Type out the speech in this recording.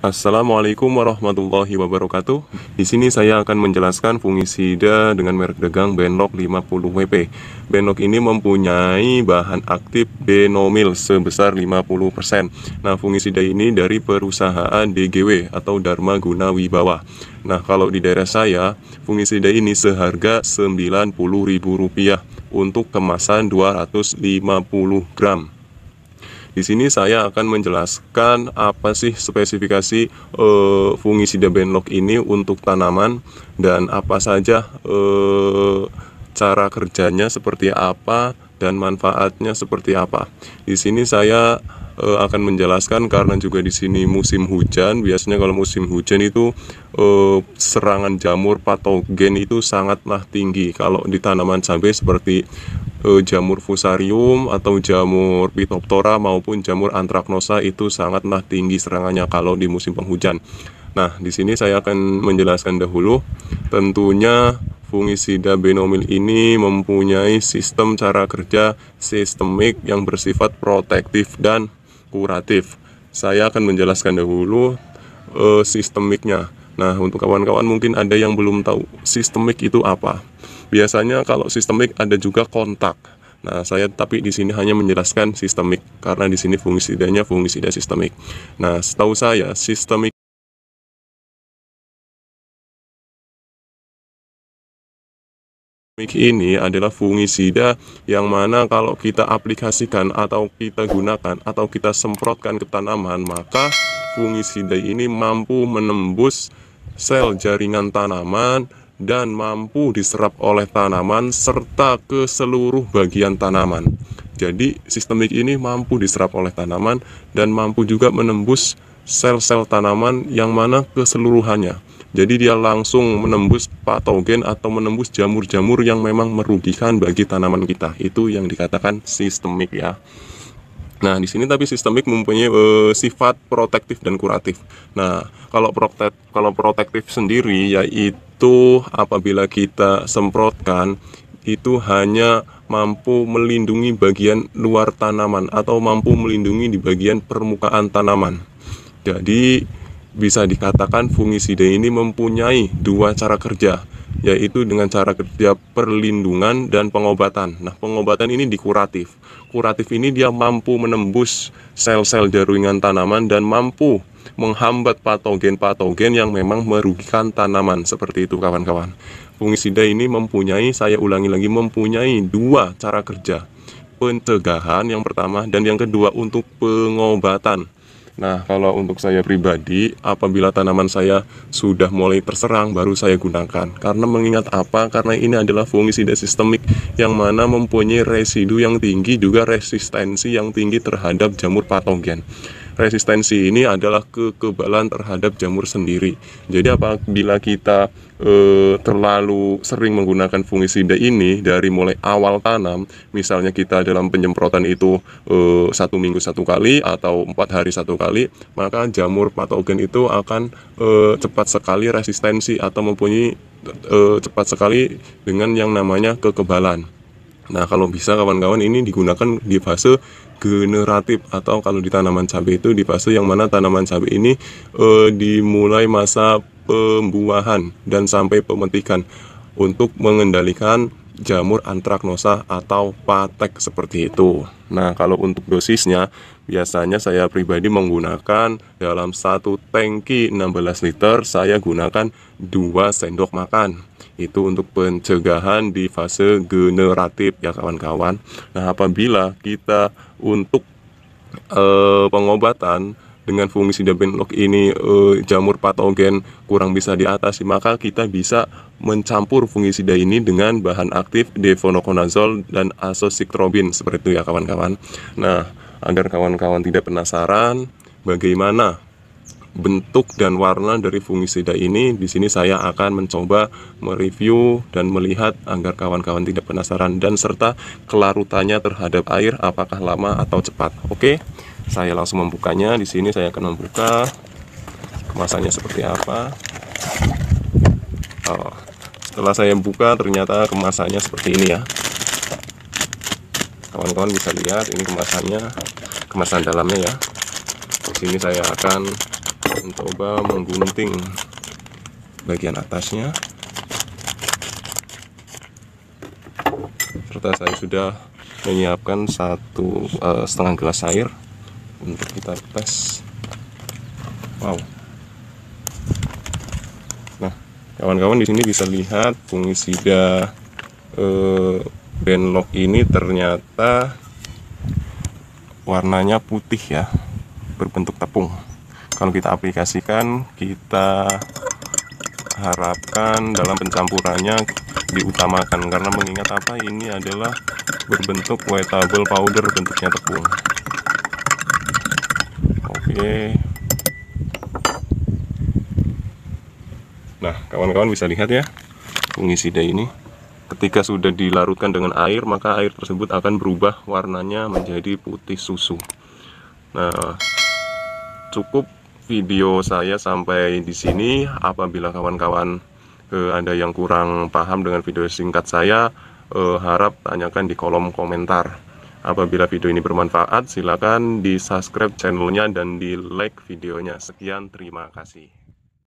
Assalamualaikum warahmatullahi wabarakatuh. Di sini saya akan menjelaskan fungisida dengan merek dagang Benlock 50WP. Benlock ini mempunyai bahan aktif benomil sebesar 50%. Nah, fungisida ini dari perusahaan DGW atau Dharma Guna Wibawa. Nah, kalau di daerah saya, fungisida ini seharga Rp90.000 untuk kemasan 250 gram. Di sini saya akan menjelaskan apa sih spesifikasi e, eh, fungisida benlock ini untuk tanaman dan apa saja e, cara kerjanya seperti apa dan manfaatnya seperti apa. Di sini saya e, akan menjelaskan karena juga di sini musim hujan. Biasanya kalau musim hujan itu e, serangan jamur patogen itu sangatlah tinggi. Kalau di tanaman cabai seperti Eh, jamur fusarium atau jamur pitoptora maupun jamur antraknosa itu sangatlah tinggi serangannya kalau di musim penghujan. Nah, di sini saya akan menjelaskan dahulu tentunya fungisida benomil ini mempunyai sistem cara kerja sistemik yang bersifat protektif dan kuratif. Saya akan menjelaskan dahulu e, sistemiknya. Nah, untuk kawan-kawan mungkin ada yang belum tahu sistemik itu apa. Biasanya kalau sistemik ada juga kontak. Nah, saya tapi di sini hanya menjelaskan sistemik karena di sini fungisidanya fungisida sistemik. Nah, setahu saya sistemik ini adalah fungisida yang mana kalau kita aplikasikan atau kita gunakan atau kita semprotkan ke tanaman maka fungisida ini mampu menembus sel jaringan tanaman dan mampu diserap oleh tanaman serta ke seluruh bagian tanaman. Jadi sistemik ini mampu diserap oleh tanaman dan mampu juga menembus sel-sel tanaman yang mana keseluruhannya. Jadi dia langsung menembus patogen atau menembus jamur-jamur yang memang merugikan bagi tanaman kita. Itu yang dikatakan sistemik ya. Nah, di sini tapi sistemik mempunyai e, sifat protektif dan kuratif. Nah, kalau protek kalau protektif sendiri yaitu itu apabila kita semprotkan itu hanya mampu melindungi bagian luar tanaman atau mampu melindungi di bagian permukaan tanaman. Jadi bisa dikatakan fungisida ini mempunyai dua cara kerja yaitu dengan cara kerja perlindungan dan pengobatan. Nah, pengobatan ini dikuratif. Kuratif ini dia mampu menembus sel-sel jaringan tanaman dan mampu menghambat patogen-patogen yang memang merugikan tanaman seperti itu kawan-kawan. Fungisida ini mempunyai saya ulangi lagi mempunyai dua cara kerja. Pencegahan yang pertama dan yang kedua untuk pengobatan. Nah, kalau untuk saya pribadi, apabila tanaman saya sudah mulai terserang, baru saya gunakan. Karena mengingat apa? Karena ini adalah fungisida sistemik yang mana mempunyai residu yang tinggi juga resistensi yang tinggi terhadap jamur patogen resistensi ini adalah kekebalan terhadap jamur sendiri. Jadi apabila kita e, terlalu sering menggunakan fungisida ini dari mulai awal tanam, misalnya kita dalam penyemprotan itu e, satu minggu satu kali atau empat hari satu kali, maka jamur patogen itu akan e, cepat sekali resistensi atau mempunyai e, cepat sekali dengan yang namanya kekebalan. Nah, kalau bisa kawan-kawan ini digunakan di fase generatif atau kalau di tanaman cabai itu di fase yang mana tanaman cabai ini e, dimulai masa pembuahan dan sampai pemetikan untuk mengendalikan jamur antraknosa atau patek seperti itu. Nah, kalau untuk dosisnya biasanya saya pribadi menggunakan dalam satu tangki 16 liter saya gunakan dua sendok makan itu untuk pencegahan di fase generatif ya kawan-kawan. Nah, apabila kita untuk e, pengobatan dengan fungsi lock ini e, jamur patogen kurang bisa diatasi, maka kita bisa mencampur fungisida ini dengan bahan aktif devonokonazol dan azosiktrobin seperti itu ya kawan-kawan. Nah, agar kawan-kawan tidak penasaran bagaimana bentuk dan warna dari fungisida ini di sini saya akan mencoba mereview dan melihat agar kawan-kawan tidak penasaran dan serta kelarutannya terhadap air apakah lama atau cepat oke saya langsung membukanya di sini saya akan membuka kemasannya seperti apa oh, setelah saya buka ternyata kemasannya seperti ini ya kawan-kawan bisa lihat ini kemasannya kemasan dalamnya ya di sini saya akan mencoba menggunting bagian atasnya serta saya sudah menyiapkan satu uh, setengah gelas air untuk kita tes wow nah kawan-kawan di sini bisa lihat fungisida uh, eh, benlok ini ternyata warnanya putih ya berbentuk tepung kalau kita aplikasikan kita harapkan dalam pencampurannya diutamakan karena mengingat apa ini adalah berbentuk wetable powder bentuknya tepung oke nah kawan-kawan bisa lihat ya day ini ketika sudah dilarutkan dengan air maka air tersebut akan berubah warnanya menjadi putih susu nah cukup video saya sampai di sini. Apabila kawan-kawan eh, ada yang kurang paham dengan video singkat saya, eh, harap tanyakan di kolom komentar. Apabila video ini bermanfaat, silakan di subscribe channelnya dan di like videonya. Sekian, terima kasih.